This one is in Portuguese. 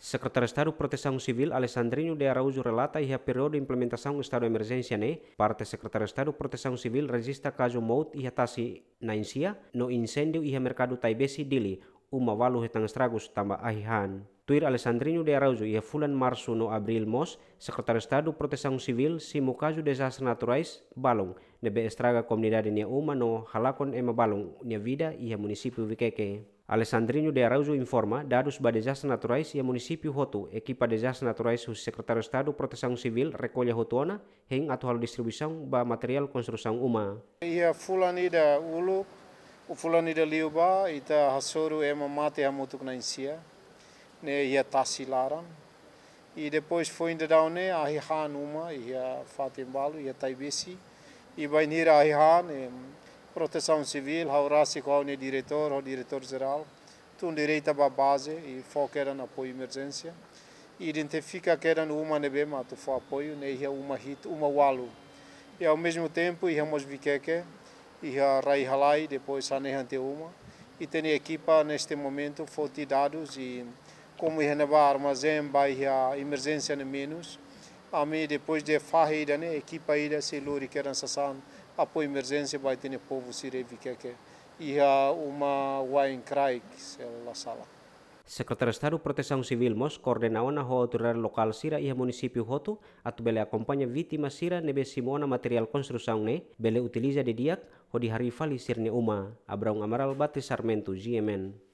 Secretario de Estado de Proteção Civil Alessandrinho de Araújo relata que a período de implementação do estado de emergência né, parte Secretario de Estado de Proteção Civil registra caso morte e atasi na Insia, no incêndio e mercado Taibesi Dili, uma valo hetang estragos tamba ahihan. Tuir Alessandrinho de Araújo e fulan março no abril mos, Secretario de Estado de Proteção Civil simu caso desastres naturais balong, nebe estraga comunidade nia uma no halakon ema balong nia vida e município Vikeke. Alessandrinho de Araújo informa dados para desastres naturais e município Roto, equipa de desastres naturais o secretário de Estado Proteção Civil recolhe Rotuana em atual distribuição para material construção uma. Ia fulani da ulu, o fulani da liuba, ita hasoru ema mate mutu na insia, ne ia tasilaram. E depois foi ainda da une a rihan uma, ia fatimbalo, ia taibesi, e bainira a rihan, proteção civil, ao rássico, é o diretor, o diretor geral, tudo direito à base e foco era no apoio emergência. Identifica que era uma neve, mas foi apoio, né? É uma hit, uma walu. E ao mesmo tempo, íamos é viqueque, que ia Raihalai, depois a Nehante uma. E tem equipa neste momento, foi dados e como nevar armazém, vai a emergência no menos. A mim, depois de farrida, né? equipa ida, se luri, que era apoi emergenție vai tine povul sirevică că ia uma wain se la sala. Sekretaris Estado Proteção Civil MOS na ho autoridade lokal sira ia e munisipiu Hotu atu bele akompanya vitima sira nebe simona material construção ne bele utiliza de diak ho di hari fali sirne uma Abraung Amaral Batis Sarmento GMN.